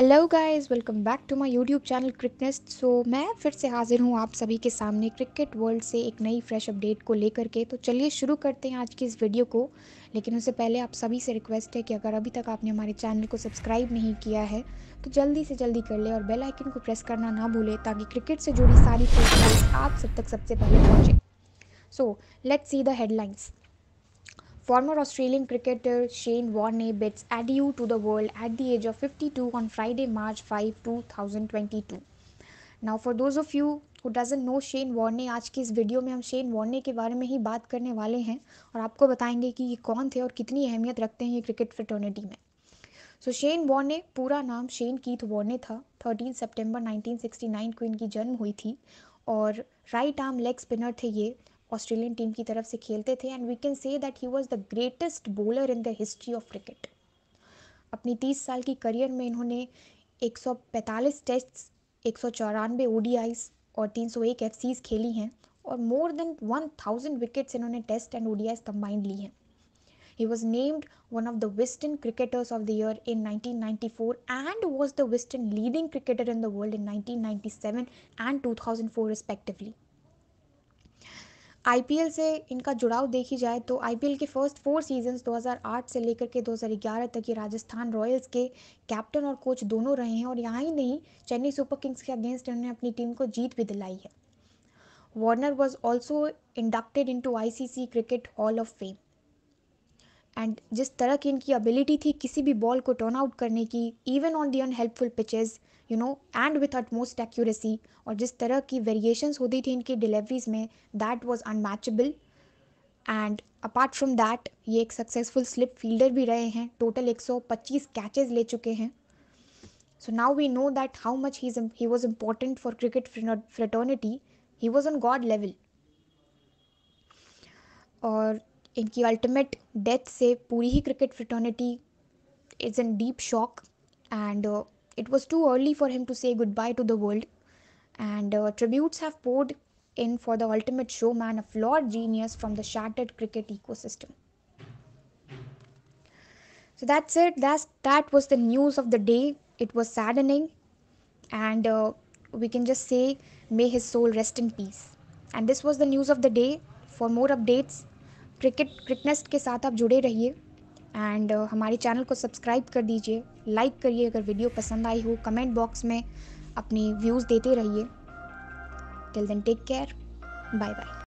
Hello guys welcome back to my YouTube channel Cricnest so मैं फिर से हाजिर हूँ आप सभी के सामने क्रिकेट वर्ल्ड से एक नई फ्रेश अपडेट को लेकर के तो चलिए शुरू करते हैं आज की इस वीडियो को लेकिन उससे पहले आप सभी से रिक्वेस्ट है कि अगर अभी तक आपने हमारे चैनल को सब्सक्राइब नहीं किया है तो जल्दी से जल्दी कर ले और बेल आइकन को प्रेस करना ना भूलें ताकि क्रिकेट से जुड़ी सारी फ्रेश आप सब तक सबसे पहले पहुँचें so let's see the headlines Former Australian cricketer Shane Warne bids adieu to the world at the age of 52 on Friday, March 5, 2022. Now, for those of you who doesn't know Shane Warne, आज की इस video में हम Shane Warne के बारे में ही बात करने वाले हैं और आपको बताएंगे कि ये कौन थे और कितनी अहमियत रखते हैं ये क्रिकेट फ्रेटर्निटी में सो शेन वॉर्ने पूरा नाम शेन कीथ वॉर्ने था 13 सितंबर 1969 को इनकी जन्म हुई थी और राइट आर्म लेग स्पिनर थे ये ऑस्ट्रेलियन टीम की तरफ से खेलते थे and we can say that he was the greatest bowler in the history of cricket अपनी तीस साल की करियर में इन्होंने एक सौ पैंतालीस टेस्ट एक सौ चौरानवे और तीन सौ एक एफ सीज खेली हैं और more than one thousand wickets इन्होंने टेस्ट एंड ओडीआईस कम्बाइंड ली हैं he was named one of the western cricketers of the year in nineteen ninety four and was the western leading cricketer in the world in nineteen ninety seven and two thousand four respectively I say इनका जुड़ाव देखी जाए तो आई के first four seasons 2008 से लेकर के 2011 तक ये राजस्थान रॉयल्स के कैप्टन और कोच दोनों रहे हैं और यहाँ ही नहीं चेन्नई सुपर किंग्स के अगेंस्ट इन्होंने अपनी टीम को जीत भी दिलाई है Warner was also inducted into I cricket hall of fame and जिस तरह की इनकी एबिलिटी थी किसी भी बॉल को टर्न आउट करने की even on the unhelpful pitches you know and with most accuracy और जिस तरह की वेरिएशंस होती थी इनकी डिलीवरीज में that was unmatchable and apart from that ये एक सक्सेसफुल स्लिप फील्डर भी रहे हैं टोटल 125 कैचेस ले चुके हैं so now we know that how much he he was important for cricket fraternity he was on god level और इनकी अल्टीमेट डेथ से पूरी ही cricket fraternity is in deep shock, and uh, it was too early for him to say goodbye to the world, and uh, tributes have poured in for the ultimate showman, of flawed genius from the shattered cricket ecosystem. So that's it. That's that was the news of the day. It was saddening, and uh, we can just say, may his soul rest in peace. And this was the news of the day. For more updates, cricket क्रिकनेस के साथ आप जुड़े रहिए and uh, हमारे channel को subscribe कर दीजिए लाइक करिए अगर वीडियो पसंद आई हो कमेंट बॉक्स में अपने व्यूज़ देते रहिए till then take care bye bye